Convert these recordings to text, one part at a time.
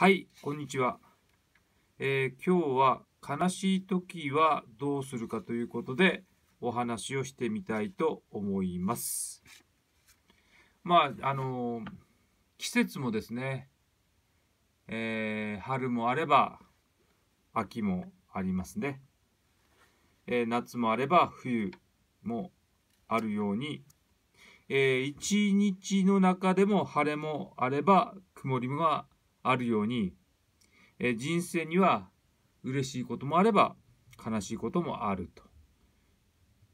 はい、こんにちは。えー、今日は悲しい時はどうするかということでお話をしてみたいと思います。まあ、あのー、季節もですね、えー、春もあれば秋もありますね。え夏もあれば冬もあるように、えー、一日の中でも晴れもあれば曇りもああるように、え人生には嬉しいこともあれば悲しいこともあると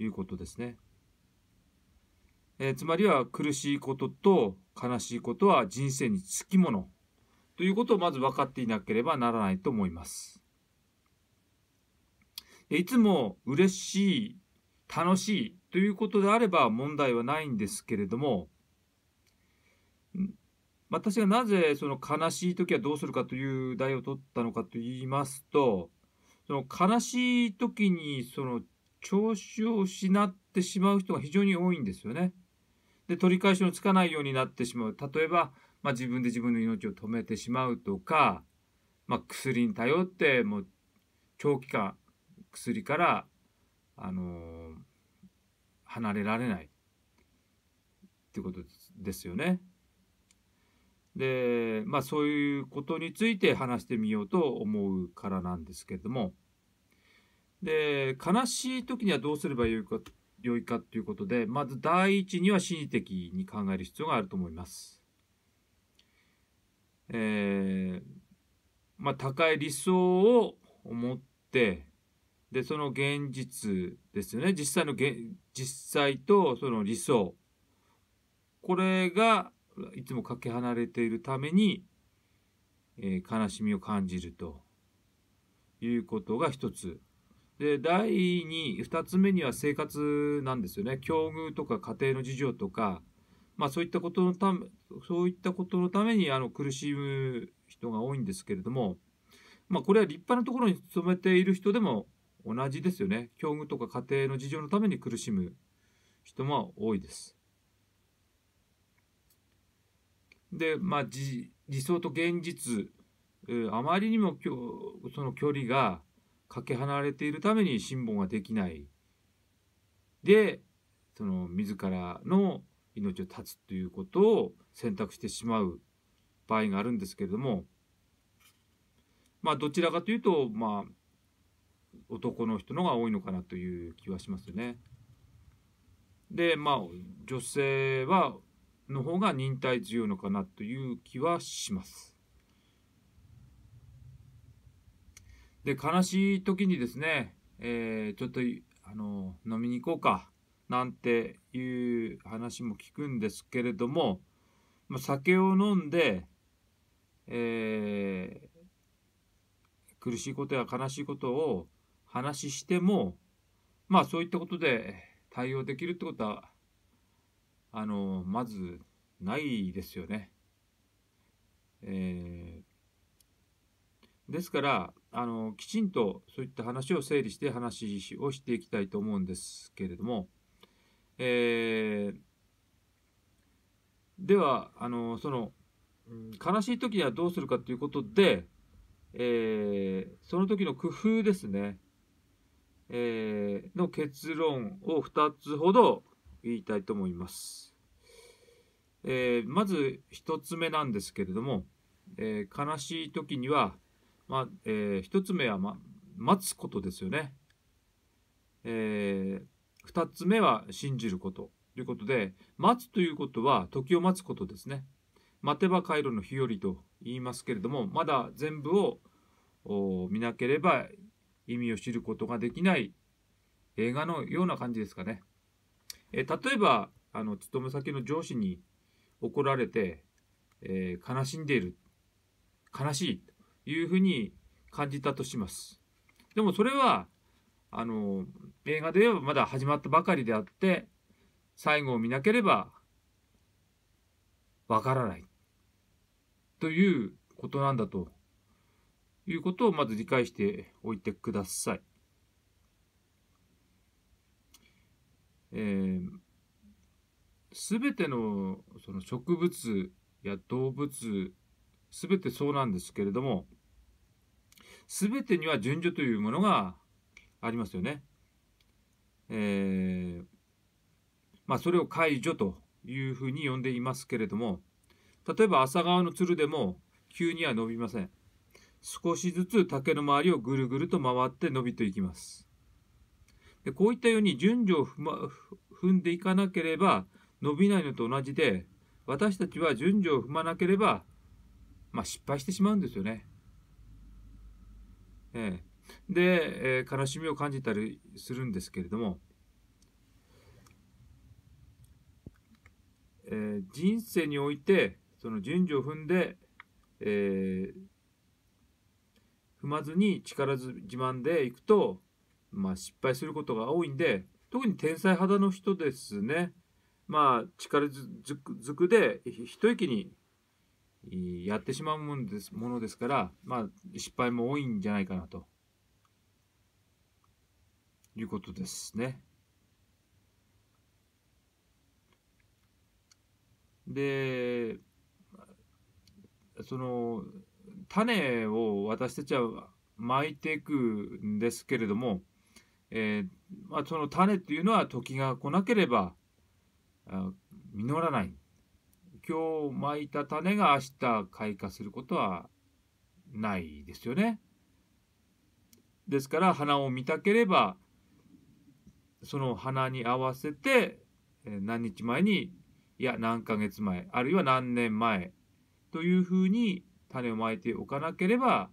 いうことですね。えつまりは苦しいことと悲しいことは人生につきものということをまず分かっていなければならないと思います。いつも嬉しい、楽しいということであれば問題はないんですけれども、私がなぜその悲しい時はどうするかという題を取ったのかと言いますと、その悲しい時にその調子を失ってしまう人が非常に多いんですよね。で、取り返しのつかないようになってしまう。例えば、まあ、自分で自分の命を止めてしまうとか、まあ、薬に頼ってもう長期間薬から、あのー、離れられないっていうことですよね。で、まあ、そういうことについて話してみようと思うからなんですけれどもで悲しい時にはどうすればよいかよいかということでまず第一には心理的に考える必要があると思います。えーまあ、高い理想を持ってでその現実ですよね実際の実際とその理想これがいつもかけ離れているために、えー、悲しみを感じるということが一つ。で、第2、二つ目には生活なんですよね。境遇とか家庭の事情とか、まあそういったことのため、そういったことのためにあの苦しむ人が多いんですけれども、まあこれは立派なところに勤めている人でも同じですよね。境遇とか家庭の事情のために苦しむ人も多いです。で、まあ、理想と現実、えー、あまりにもきょその距離がかけ離れているために辛抱ができない。で、その自らの命を絶つということを選択してしまう場合があるんですけれども、まあ、どちらかというと、まあ、男の人のが多いのかなという気はしますよね。でまあ女性はの方が忍耐強いのかなという気はします。で、悲しい時にですね、えー、ちょっと、あの、飲みに行こうか、なんていう話も聞くんですけれども、まあ、酒を飲んで、えー、苦しいことや悲しいことを話しても、まあそういったことで対応できるってことはあのまずないですよね。えー、ですからあのきちんとそういった話を整理して話をしていきたいと思うんですけれども、えー、ではあのその悲しい時にはどうするかということで、えー、その時の工夫ですね、えー、の結論を2つほど言いたいと思います。えー、まず1つ目なんですけれども、えー、悲しい時には、まえー、1つ目は、ま、待つことですよね、えー、2つ目は信じることということで待つということは時を待つことですね待てば回路の日和と言いますけれどもまだ全部を見なければ意味を知ることができない映画のような感じですかね。え例えばあの勤め先の上司に怒られて、えー、悲しんでいる悲しいというふうに感じたとしますでもそれはあの映画で言えばまだ始まったばかりであって最後を見なければわからないということなんだということをまず理解しておいてください。えー、全てのその植物や動物全てそうなんですけれども全てには順序というものがありますよね。えー、まあ、それを解除というふうに呼んでいますけれども例えば朝顔のつるでも急には伸びません。少しずつ竹の周りをぐるぐると回って伸びていきます。でこういったように順序を踏,、ま、踏んでいかなければ伸びないのと同じで私たちは順序を踏まなければ、まあ、失敗してしまうんですよね。ええ、で、えー、悲しみを感じたりするんですけれども、えー、人生においてその順序を踏んで、えー、踏まずに力自慢でいくと、まあ、失敗することが多いんで特に天才肌の人ですね。まあ、力ずくで一息にやってしまうものですものですから、まあ、失敗も多いんじゃないかなということですね。でその種を私たちは巻いていくんですけれども、えーまあ、その種っていうのは時が来なければ実らない。今日まいた種が明日開花することはないですよね。ですから花を見たければその花に合わせて何日前にいや何ヶ月前あるいは何年前というふうに種をまいておかなければ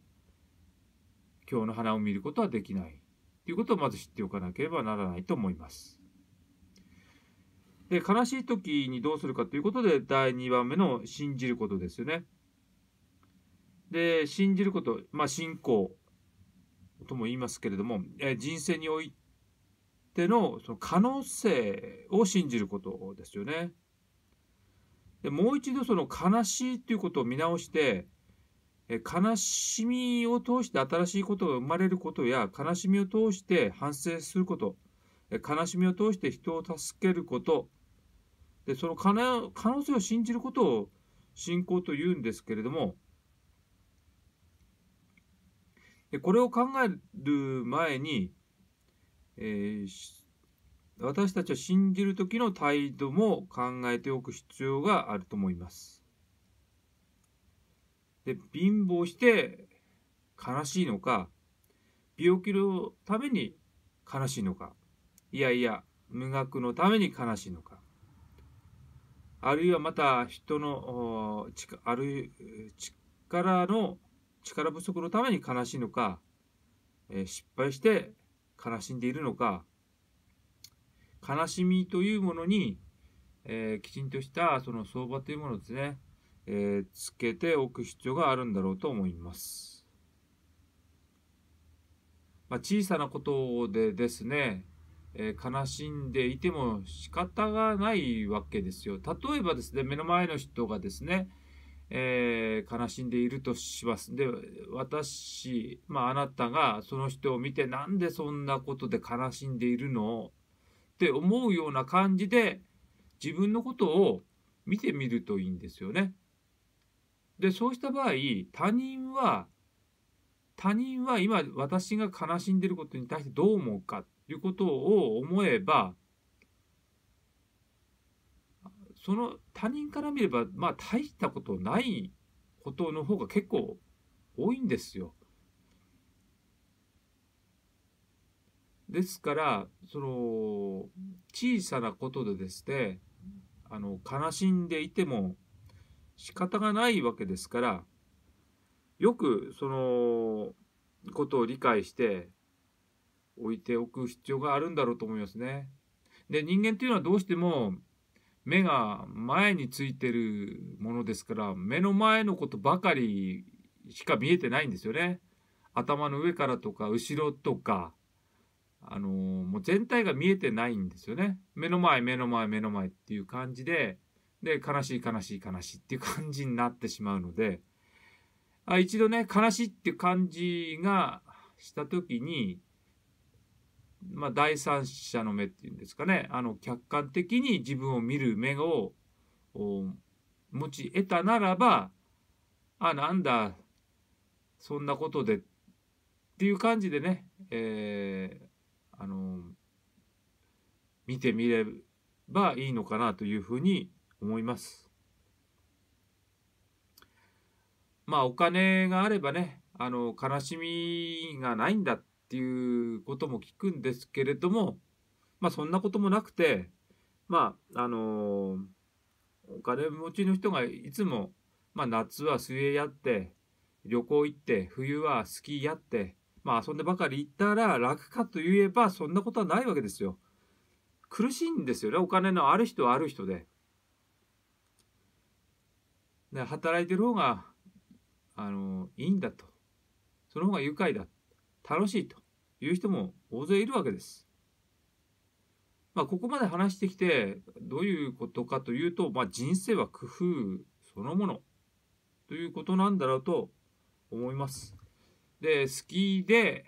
今日の花を見ることはできないということをまず知っておかなければならないと思います。で悲しい時にどうするかということで第2番目の信じることですよね。で信じること、まあ、信仰とも言いますけれども、え人生においてのその可能性を信じることですよね。でもう一度その悲しいということを見直して、え悲しみを通して新しいことが生まれることや悲しみを通して反省すること悲しみを通して人を助けることでその可能可能性を信じることを信仰というんですけれどもでこれを考える前に、えー、私たちは信じる時の態度も考えておく必要があると思います。で貧乏して悲しいのか病気のために悲しいのかいやいや無学のために悲しいのかあるいはまた人のある力の力不足のために悲しいのか、え失敗して悲しんでいるのか、悲しみというものに、えー、きちんとしたその相場というものですね、えー、つけておく必要があるんだろうと思います。まあ、小さなことでですね、えー、悲しんでいても仕方がないわけですよ。例えばですね、目の前の人がですね、えー、悲しんでいるとします。で、私、まあ、あなたがその人を見て、なんでそんなことで悲しんでいるのって思うような感じで、自分のことを見てみるといいんですよね。で、そうした場合、他人は、他人は今私が悲しんでることに対してどう思うかいうことを思えばその他人から見ればまあ大したことないことの方が結構多いんですよ。ですからその小さなことでですねあの悲しんでいても仕方がないわけですからよくそのことを理解して置いておく必要があるんだろうと思いますね。で人間っていうのはどうしても目が前についてるものですから目の前のことばかりしか見えてないんですよね。頭の上からとか後ろとかあのー、もう全体が見えてないんですよね。目の前目の前目の前っていう感じでで悲しい悲しい悲しいっていう感じになってしまうのであ一度ね悲しいっていう感じがした時にまあ、第三者の目っていうんですかねあの客観的に自分を見る目を持ち得たならばあなんだそんなことでっていう感じでね、えー、あの見てみればいいのかなというふうに思います。まあお金があればねあの悲しみがないんだってっていうことも聞くんですけれども、まあ、そんなこともなくて、まああのー、お金持ちの人がいつも、まあ、夏は水泳やって旅行行って冬はスキーやって、まあ、遊んでばかり行ったら楽かといえばそんなことはないわけですよ。苦しいんですよねお金のある人はある人で。で働いてる方があのいいんだとその方が愉快だ楽しいという人も大勢いるわけです。まあ、ここまで話してきてどういうことかというと、まあ、人生は工夫そのものということなんだろうと思います。で好きで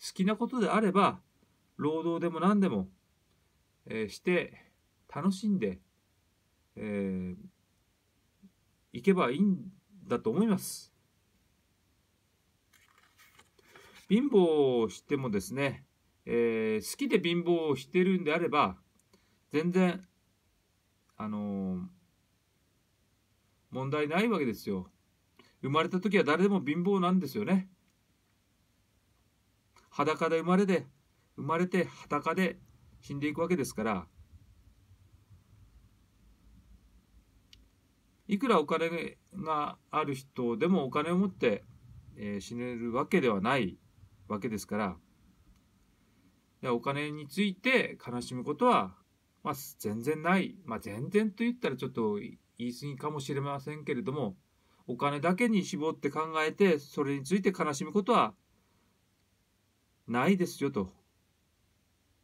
好きなことであれば労働でも何でも、えー、して楽しんで、えー、いけばいいんだと思います。貧乏してもですね、えー、好きで貧乏をしてるんであれば全然あのー、問題ないわけですよ生まれた時は誰でも貧乏なんですよね裸で生まれて生まれて裸で死んでいくわけですからいくらお金がある人でもお金を持って、死ねるわけではないわけですから、お金について悲しむことは、まあ、全然ない、まあ、全然と言ったらちょっと言い過ぎかもしれませんけれども、お金だけに絞って考えて、それについて悲しむことはないですよと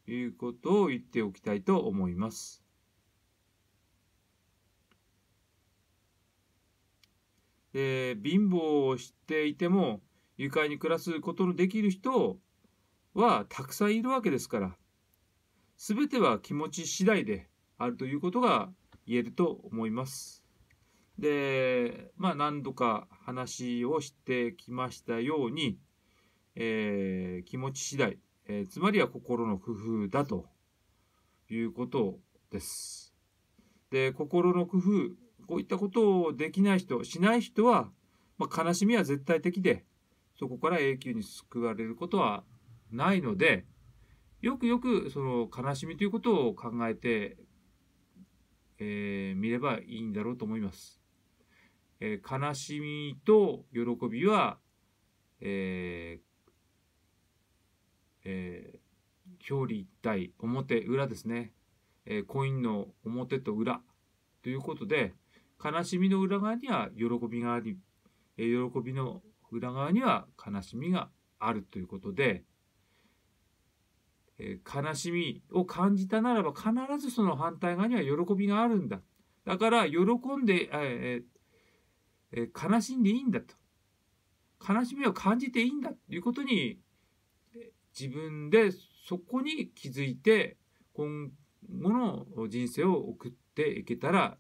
いうことを言っておきたいと思います。で貧乏をしていても愉快に暮らすことのできる人はたくさんいるわけですから、全ては気持ち次第であるということが言えると思います。で、まあ何度か話をしてきましたように、えー、気持ち次第、えー、つまりは心の工夫だということです。で、心の工夫、こういったことをできない人、しない人は、まあ、悲しみは絶対的で、そこから永久に救われることはないのでよくよくその悲しみということを考えてみ、えー、ればいいんだろうと思います。えー、悲しみと喜びは、えーえー、表裏一体表裏ですね、えコインの表と裏ということで悲しみの裏側には喜びがあり、え喜びの裏側には悲しみがあるということで、えー、悲しみを感じたならば必ずその反対側には喜びがあるんだ。だから喜んで、えー、えー、悲しんでいいんだと。悲しみを感じていいんだということに、自分でそこに気づいて、今後の人生を送っていけたら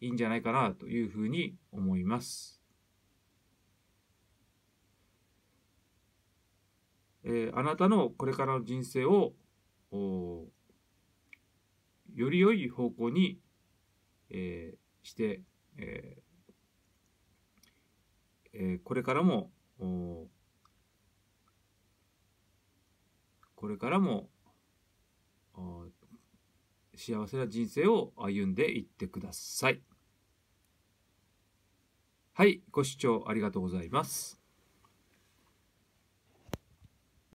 いいんじゃないかなというふうに思います。えー、あなたのこれからの人生をより良い方向に、えー、して、えーえー、これからもこれからも幸せな人生を歩んでいってください。はい、ご視聴ありがとうございます。